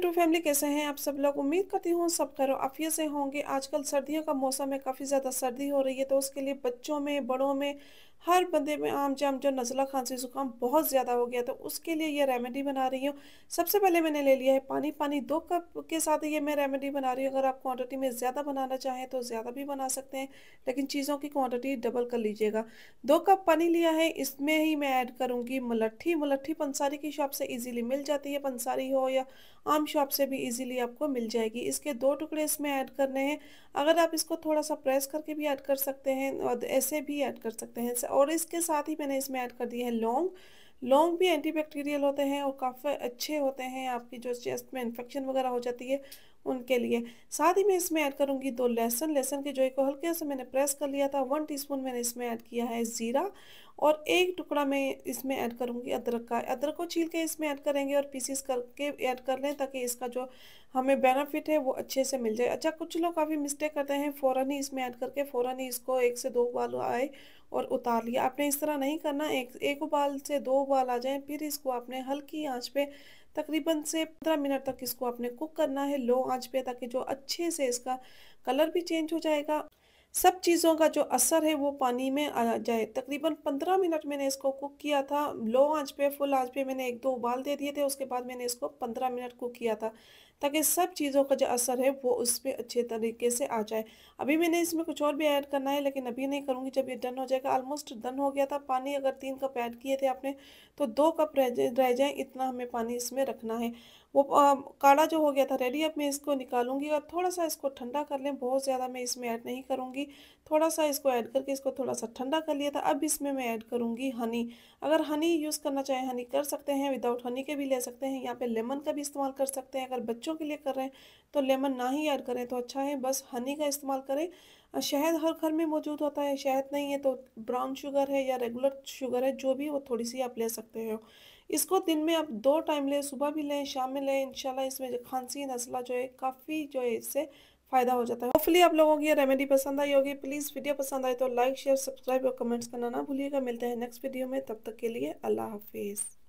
YouTube family कैसे हैं आप सब लोग उम्मीद करती हूँ सब करो आफियत से होंगे आजकल सर्दियों का मौसम है काफ़ी ज़्यादा सर्दी हो रही है तो उसके लिए बच्चों में बड़ों में हर बंदे में आम जाम जो नज़ला खांसी ज़ुकाम बहुत ज़्यादा हो गया तो उसके लिए ये रेमेडी बना रही हूँ सबसे पहले मैंने ले लिया है पानी पानी दो कप के साथ ये मैं रेमेडी बना रही हूँ अगर आप क्वांटिटी में ज़्यादा बनाना चाहें तो ज़्यादा भी बना सकते हैं लेकिन चीज़ों की क्वांटिटी डबल कर लीजिएगा दो कप पानी लिया है इसमें ही मैं ऐड करूँगी मलट्ठी मलट्ठी पंसारी की शॉप से ईजिली मिल जाती है पंसारी हो या आम शॉप से भी ईजिली आपको मिल जाएगी इसके दो टुकड़े इसमें ऐड करने हैं अगर आप इसको थोड़ा सा प्रेस करके भी ऐड कर सकते हैं और ऐसे भी ऐड कर सकते हैं और इसके साथ ही मैंने इसमें ऐड कर दी है लौंग लौंग भी एंटीबैक्टीरियल होते हैं और काफ़ी अच्छे होते हैं आपकी जो चेस्ट में इन्फेक्शन वगैरह हो जाती है उनके लिए साथ ही मैं इसमें ऐड करूँगी दो लहसुन लहसुन के जो को हल्के से मैंने प्रेस कर लिया था वन टीस्पून मैंने इसमें ऐड किया है ज़ीरा और एक टुकड़ा मैं इसमें ऐड करूँगी अदरक का अदरक को छील के इसमें ऐड करेंगे और पीसीस करके ऐड कर लें ताकि इसका जो हमें बेनिफिट है वो अच्छे से मिल जाए अच्छा कुछ लोग काफ़ी मिस्टेक करते हैं फ़ौर ही इसमें ऐड करके फ़ौर ही इसको एक से दो उबाल आए और उतार लिया आपने इस तरह नहीं करना एक एक उबाल से दो उबाल आ जाए फिर इसको आपने हल्की आंच पे तकरीबन से पंद्रह मिनट तक इसको आपने कुक करना है लो आंच पे ताकि जो अच्छे से इसका कलर भी चेंज हो जाएगा सब चीज़ों का जो असर है वो पानी में आ जाए तकरीबन पंद्रह मिनट मैंने इसको कुक किया था लो आंच पे फुल आंच पे मैंने एक दो उबाल दे दिए थे उसके बाद मैंने इसको पंद्रह मिनट कुक किया था ताकि सब चीज़ों का जो असर है वो उस पर अच्छे तरीके से आ जाए अभी मैंने इसमें कुछ और भी ऐड करना है लेकिन अभी नहीं करूँगी जब ये डन हो जाएगा ऑलमोस्ट डन हो गया था पानी अगर तीन कप ऐड किए थे आपने तो दो कप रह जाए इतना हमें पानी इसमें रखना है वो काढ़ा जो हो गया था रेडी अब मैं इसको निकालूंगी और थोड़ा सा इसको ठंडा कर लें बहुत ज़्यादा मैं इसमें ऐड नहीं करूँगी होगी थोड़ा सा इसको ऐड करके इसको थोड़ा सा ठंडा कर लिया था अब इसमें मैं ऐड करूँगी हनी अगर हनी यूज़ करना चाहें हनी कर सकते हैं विदाउट हनी के भी ले सकते हैं यहाँ पे लेमन का भी इस्तेमाल कर सकते हैं अगर बच्चों के लिए कर रहे हैं तो लेमन ना ही ऐड करें तो अच्छा है बस हनी का इस्तेमाल करें शहद हर घर में मौजूद होता है शहद नहीं है तो ब्राउन शुगर है या रेगुलर शुगर है जो भी वो थोड़ी सी आप ले सकते हो इसको दिन में आप दो टाइम लें सुबह भी लें शाम में लें इंशाल्लाह इसमें खांसी नज़ला जो है काफ़ी जो है इससे फ़ायदा हो जाता है होपफुली आप लोगों को रेमेडी पसंद आई होगी प्लीज़ वीडियो पसंद आई तो लाइक शेयर सब्सक्राइब और कमेंट्स करना ना भूलिएगा मिलते हैं नेक्स्ट वीडियो में तब तक के लिए अल्लाह हाफिज़